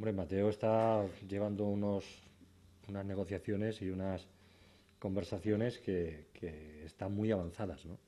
Hombre, Mateo está llevando unas negociaciones y unas conversaciones que, que están muy avanzadas, ¿no?